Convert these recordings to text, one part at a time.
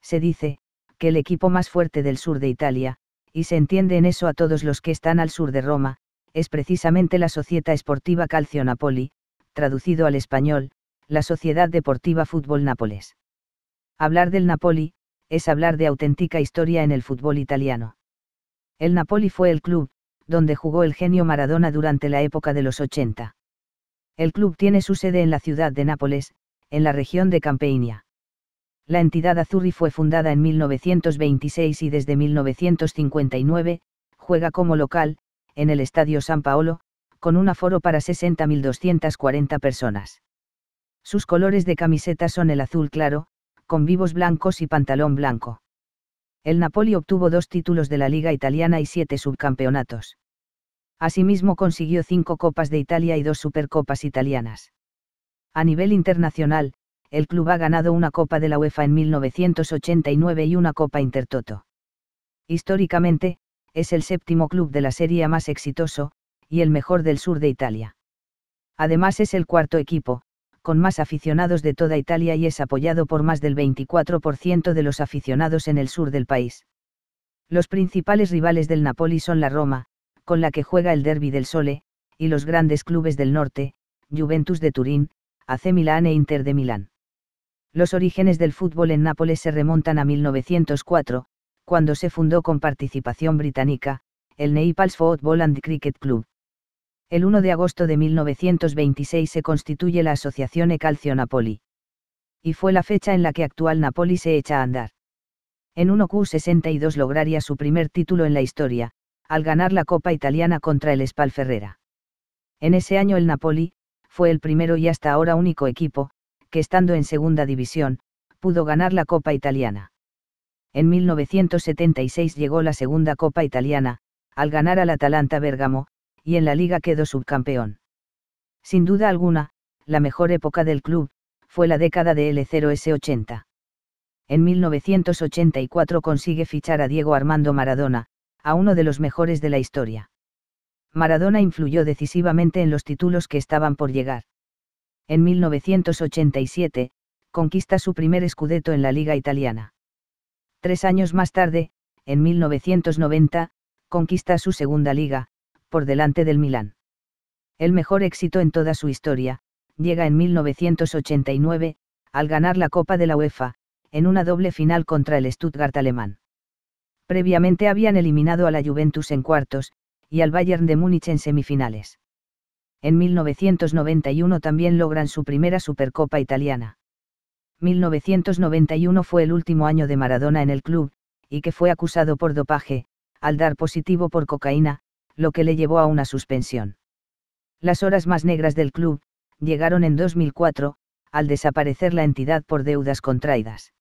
Se dice, que el equipo más fuerte del sur de Italia, y se entiende en eso a todos los que están al sur de Roma, es precisamente la Societa Esportiva Calcio Napoli, traducido al español, la Sociedad Deportiva Fútbol Nápoles. Hablar del Napoli, es hablar de auténtica historia en el fútbol italiano. El Napoli fue el club, donde jugó el genio Maradona durante la época de los 80. El club tiene su sede en la ciudad de Nápoles, en la región de Campania. La entidad azzurri fue fundada en 1926 y desde 1959, juega como local, en el Estadio San Paolo, con un aforo para 60.240 personas. Sus colores de camiseta son el azul claro, con vivos blancos y pantalón blanco. El Napoli obtuvo dos títulos de la Liga Italiana y siete subcampeonatos. Asimismo consiguió cinco Copas de Italia y dos Supercopas italianas. A nivel internacional, el club ha ganado una Copa de la UEFA en 1989 y una Copa Intertoto. Históricamente, es el séptimo club de la Serie más exitoso, y el mejor del sur de Italia. Además es el cuarto equipo, con más aficionados de toda Italia y es apoyado por más del 24% de los aficionados en el sur del país. Los principales rivales del Napoli son la Roma, con la que juega el Derby del Sole, y los grandes clubes del norte, Juventus de Turín, AC Milán e Inter de Milán. Los orígenes del fútbol en Nápoles se remontan a 1904, cuando se fundó con participación británica, el Naples Football and Cricket Club el 1 de agosto de 1926 se constituye la Asociación E Calcio Napoli. Y fue la fecha en la que actual Napoli se echa a andar. En 1Q62 lograría su primer título en la historia, al ganar la Copa Italiana contra el Ferrera. En ese año el Napoli, fue el primero y hasta ahora único equipo, que estando en segunda división, pudo ganar la Copa Italiana. En 1976 llegó la segunda Copa Italiana, al ganar al Atalanta Bergamo, y en la liga quedó subcampeón. Sin duda alguna, la mejor época del club, fue la década de L0S80. En 1984 consigue fichar a Diego Armando Maradona, a uno de los mejores de la historia. Maradona influyó decisivamente en los títulos que estaban por llegar. En 1987, conquista su primer escudeto en la Liga Italiana. Tres años más tarde, en 1990, conquista su segunda liga, por delante del Milán. El mejor éxito en toda su historia, llega en 1989, al ganar la Copa de la UEFA, en una doble final contra el Stuttgart alemán. Previamente habían eliminado a la Juventus en cuartos, y al Bayern de Múnich en semifinales. En 1991 también logran su primera Supercopa italiana. 1991 fue el último año de Maradona en el club, y que fue acusado por dopaje, al dar positivo por cocaína, lo que le llevó a una suspensión. Las horas más negras del club, llegaron en 2004, al desaparecer la entidad por deudas contraídas.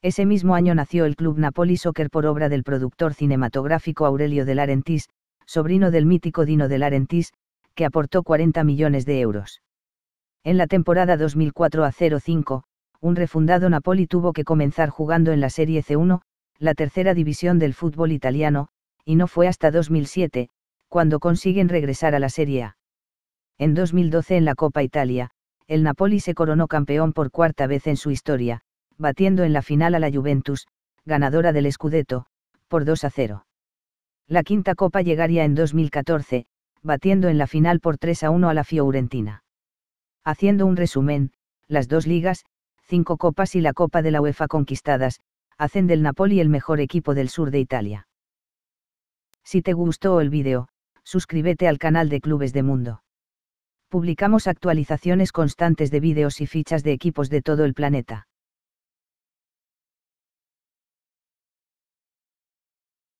Ese mismo año nació el club Napoli Soccer por obra del productor cinematográfico Aurelio de Larentis, sobrino del mítico Dino de Larentis, que aportó 40 millones de euros. En la temporada 2004 a 05, un refundado Napoli tuvo que comenzar jugando en la Serie C1, la tercera división del fútbol italiano, y no fue hasta 2007, cuando consiguen regresar a la Serie A. En 2012 en la Copa Italia, el Napoli se coronó campeón por cuarta vez en su historia, batiendo en la final a la Juventus, ganadora del Scudetto, por 2 a 0. La quinta copa llegaría en 2014, batiendo en la final por 3 a 1 a la Fiorentina. Haciendo un resumen, las dos ligas, cinco copas y la Copa de la UEFA conquistadas, hacen del Napoli el mejor equipo del sur de Italia. Si te gustó el vídeo, suscríbete al canal de Clubes de Mundo. Publicamos actualizaciones constantes de vídeos y fichas de equipos de todo el planeta.